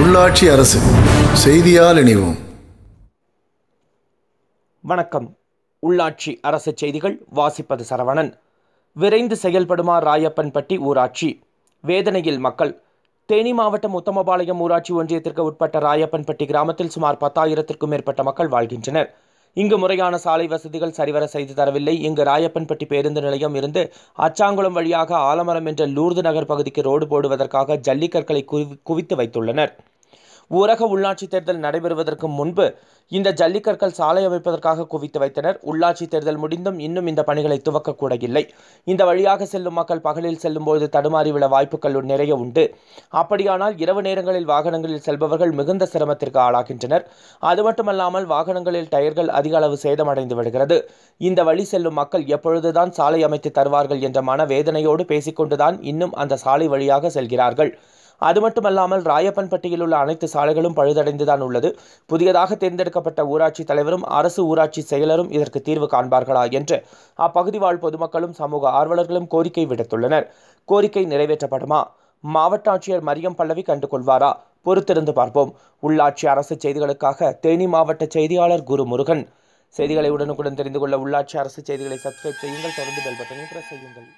உள்ளாட்சி அரசு செய்தியால் இணைவோம் வணக்கம் உள்ளாட்சி அரசு செய்திகள் வாசிப்பது சரவணன் விரைந்து செயல்படுமா ராயப்பன்பட்டி ஊராட்சி வேதனையில் மக்கள் தேனி மாவட்டம் உத்தமபாளையம் ஊராட்சி ஒன்றியத்திற்கு உட்பட்ட ராயப்பன்பட்டி கிராமத்தில் சுமார் பத்தாயிரத்திற்கும் மேற்பட்ட மக்கள் வாழ்கின்றனர் இங்கு முறையான சாலை வசதிகள் சரிவர செய்து தரவில்லை இங்கு ராயப்பன்பட்டி பேருந்து நிலையம் இருந்து அச்சாங்குளம் வழியாக ஆலமரம் என்ற லூர்து நகர் பகுதிக்கு ரோடு போடுவதற்காக ஜல்லிக்கற்களை குவித்து வைத்துள்ளனர் ஊரக உள்ளாட்சி தேர்தல் நடைபெறுவதற்கு முன்பு இந்த ஜல்லிக்கற்கள் சாலை அமைப்பதற்காக குவித்து வைத்தனர் உள்ளாட்சி தேர்தல் முடிந்தும் இன்னும் இந்த பணிகளை துவக்கக்கூட இல்லை இந்த வழியாக செல்லும் மக்கள் பகலில் செல்லும்போது தடுமாறி விட வாய்ப்புகள் நிறைய உண்டு அப்படியானால் இரவு நேரங்களில் வாகனங்களில் செல்பவர்கள் மிகுந்த சிரமத்திற்கு ஆளாகின்றனர் அது மட்டுமல்லாமல் வாகனங்களில் டயர்கள் அதிக அளவு சேதமடைந்து விடுகிறது இந்த வழி செல்லும் மக்கள் எப்பொழுதுதான் சாலை அமைத்து தருவார்கள் என்ற மன வேதனையோடு பேசிக்கொண்டுதான் இன்னும் அந்த சாலை வழியாக செல்கிறார்கள் அது மட்டுமல்லாமல் ராயப்பன்பட்டியில் உள்ள அனைத்து சாலைகளும் பழுதடைந்துதான் உள்ளது புதியதாக தேர்ந்தெடுக்கப்பட்ட ஊராட்சி தலைவரும் அரசு ஊராட்சி செயலரும் இதற்கு தீர்வு காண்பார்களா என்று அப்பகுதி வாழ் பொதுமக்களும் சமூக ஆர்வலர்களும் கோரிக்கை விடுத்துள்ளனர் கோரிக்கை நிறைவேற்றப்படுமா மாவட்ட ஆட்சியர் மரியம் பல்லவி கண்டுகொள்வாரா பொறுத்திருந்து பார்ப்போம் உள்ளாட்சி அரசு செய்திகளுக்காக தேனி மாவட்ட செய்தியாளர் குரு முருகன் செய்திகளை உடனுக்குடன் தெரிந்து கொள்ள உள்ளாட்சி அரசு செய்திகளை சப்ஸ்கிரைப் செய்யுங்கள் தொடர்ந்து பெல் பட்டனை பிரஸ் செய்யுங்கள்